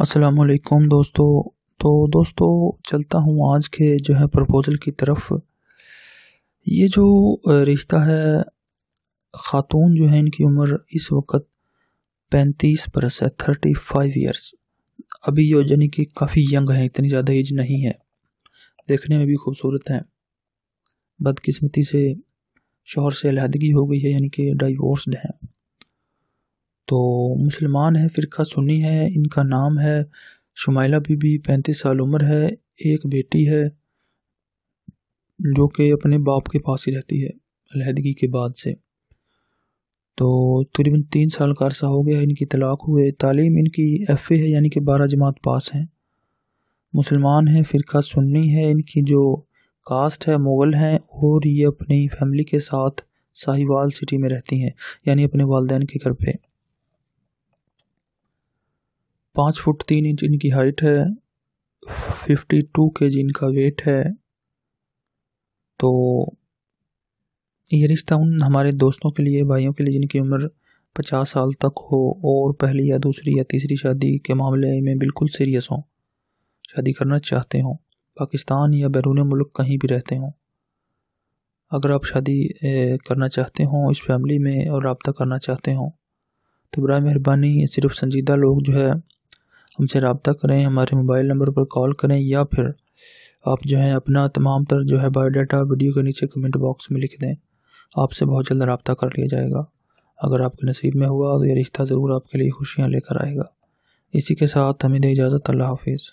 असलकुम दोस्तों तो दोस्तों चलता हूँ आज के जो है प्रपोज़ल की तरफ ये जो रिश्ता है ख़ातून जो है इनकी उम्र इस वक्त पैंतीस बरस है थर्टी फाइव ईयर्स अभी ये यानी कि काफ़ी यंग हैं इतनी ज़्यादा एज नहीं है देखने में भी खूबसूरत हैं बदकिस्मती से शोहर से अलहदगी हो गई है यानी कि डाइवोर्सड हैं तो मुसलमान है फ़िरका सुन्नी है इनका नाम है शुमाइला बीबी पैंतीस साल उम्र है एक बेटी है जो कि अपने बाप के पास ही रहती है अलहदगी के बाद से तो तकरीबन तीन साल का अरसा हो गया है इनकी तलाक हुए तालीम इनकी एफ़ ए है यानी कि बारह जमात पास हैं मुसलमान हैं फ़िरका सुन्नी है इनकी जो कास्ट है मुग़ल हैं और ये अपनी फैमिली के साथ साहिवाल सिटी में रहती हैं यानी अपने वालदेन के घर पे पाँच फुट तीन इंच इनकी हाइट है फिफ्टी टू के जी इनका वेट है तो ये रिश्ता उन हमारे दोस्तों के लिए भाइयों के लिए जिनकी उम्र पचास साल तक हो और पहली या दूसरी या तीसरी शादी के मामले में बिल्कुल सीरियस हों शादी करना चाहते हों पाकिस्तान या बैरून मुल्क कहीं भी रहते हों अगर आप शादी करना चाहते हों इस फैमिली में और रबता करना चाहते हों तो बर मेहरबानी सिर्फ संजीदा लोग जो है हमसे रबता करें हमारे मोबाइल नंबर पर कॉल करें या फिर आप जो है अपना तमाम तर जो है बायोडाटा वीडियो के नीचे कमेंट बॉक्स में लिख दें आपसे बहुत जल्द रबता कर लिया जाएगा अगर आपके नसीब में हुआ तो ये रिश्ता ज़रूर आपके लिए खुशियाँ लेकर आएगा इसी के साथ हमें इजाज़त अल्लाह हाफिज़